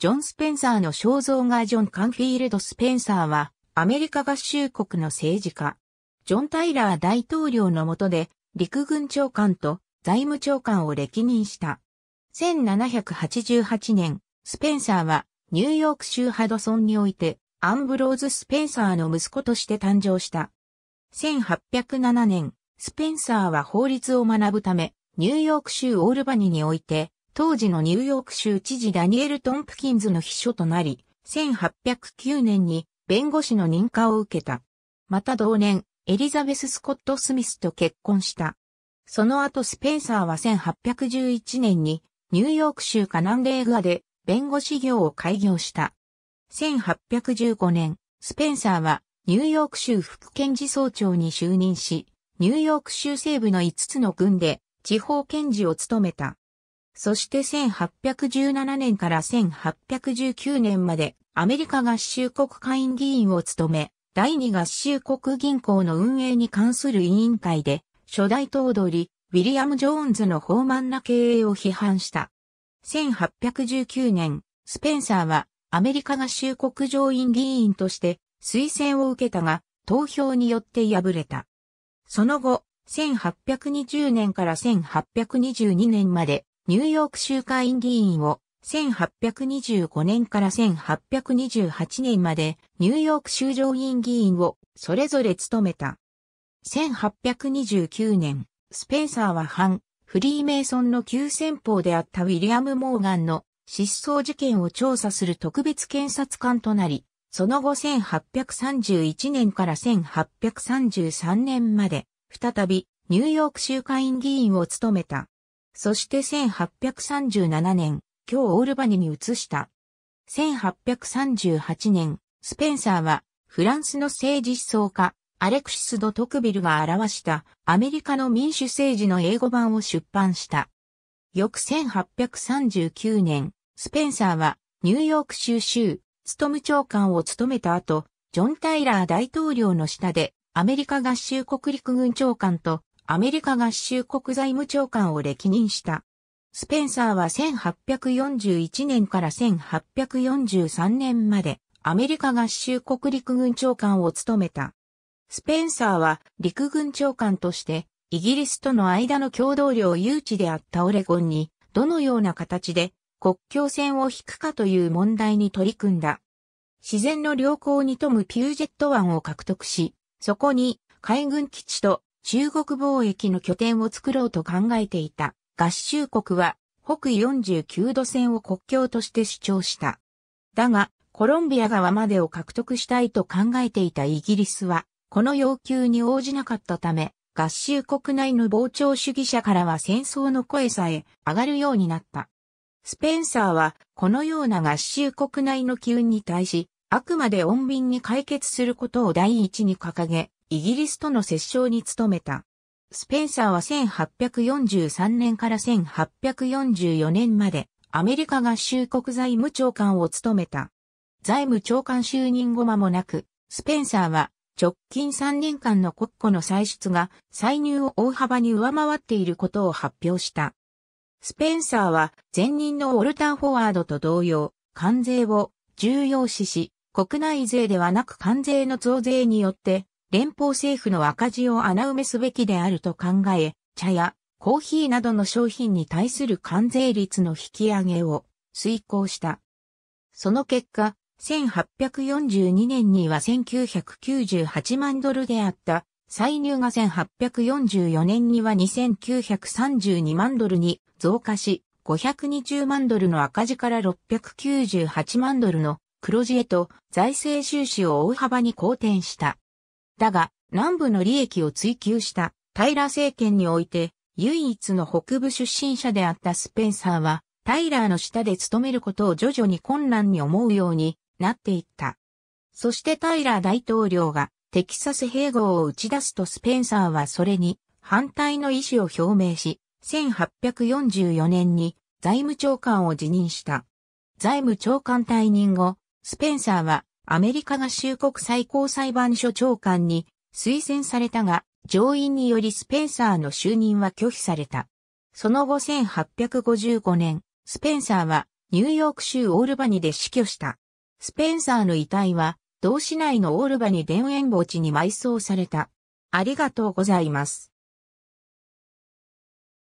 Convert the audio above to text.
ジョン・スペンサーの肖像画ジョン・カンフィールド・スペンサーは、アメリカ合衆国の政治家、ジョン・タイラー大統領の下で、陸軍長官と財務長官を歴任した。1788年、スペンサーは、ニューヨーク州ハドソンにおいて、アンブローズ・スペンサーの息子として誕生した。1807年、スペンサーは法律を学ぶため、ニューヨーク州オールバニにおいて、当時のニューヨーク州知事ダニエル・トンプキンズの秘書となり、1809年に弁護士の認可を受けた。また同年、エリザベス・スコット・スミスと結婚した。その後スペンサーは1811年にニューヨーク州カナンレーガで弁護士業を開業した。1815年、スペンサーはニューヨーク州副検事総長に就任し、ニューヨーク州西部の5つの郡で地方検事を務めた。そして1817年から1819年までアメリカ合衆国下院議員を務め、第二合衆国銀行の運営に関する委員会で、初代頭取、ウィリアム・ジョーンズの放慢な経営を批判した。1819年、スペンサーはアメリカ合衆国上院議員として推薦を受けたが、投票によって敗れた。その後、1820年から1822年までニューヨーク州会員議員を1825年から1828年までニューヨーク州上院議員をそれぞれ務めた。1829年、スペンサーは反フリーメイソンの急先法であったウィリアム・モーガンの失踪事件を調査する特別検察官となり、その後1831年から1833年まで再びニューヨーク州会員議員を務めた。そして1837年、今日オールバニに移した。1838年、スペンサーは、フランスの政治思想家、アレクシス・ド・トクビルが表したアメリカの民主政治の英語版を出版した。翌1839年、スペンサーはニューヨーク州州、ストム長官を務めた後、ジョン・タイラー大統領の下でアメリカ合衆国陸軍長官とアメリカ合衆国財務長官を歴任した。スペンサーは1841年から1843年までアメリカ合衆国陸軍長官を務めた。スペンサーは陸軍長官としてイギリスとの間の共同領有地であったオレゴンにどのような形で国境線を引くかという問題に取り組んだ。自然の良好に富むピュージェット湾を獲得し、そこに海軍基地と中国貿易の拠点を作ろうと考えていた合衆国は北49度線を国境として主張した。だが、コロンビア側までを獲得したいと考えていたイギリスは、この要求に応じなかったため、合衆国内の傍聴主義者からは戦争の声さえ上がるようになった。スペンサーは、このような合衆国内の機運に対し、あくまで穏便に解決することを第一に掲げ、イギリスとの折衝に努めた。スペンサーは1843年から1844年までアメリカ合衆国財務長官を務めた。財務長官就任後間もなく、スペンサーは直近3年間の国庫の歳出が歳入を大幅に上回っていることを発表した。スペンサーは前任のウォルター・フォワードと同様、関税を重要視し、国内税ではなく関税の増税によって連邦政府の赤字を穴埋めすべきであると考え、茶やコーヒーなどの商品に対する関税率の引き上げを遂行した。その結果、1842年には1998万ドルであった歳入が1844年には2932万ドルに増加し、520万ドルの赤字から698万ドルの黒字へと財政収支を大幅に好転した。だが、南部の利益を追求した平政権において、唯一の北部出身者であったスペンサーは、タイラーの下で務めることを徐々に困難に思うようになっていった。そしてタイラー大統領がテキサス併合を打ち出すとスペンサーはそれに反対の意思を表明し、1844年に財務長官を辞任した。財務長官退任後、スペンサーはアメリカ合衆国最高裁判所長官に推薦されたが、上院によりスペンサーの就任は拒否された。その後1855年、スペンサーはニューヨーク州オールバニで死去した。スペンサーの遺体は同市内のオールバニ田園墓地に埋葬された。ありがとうございます。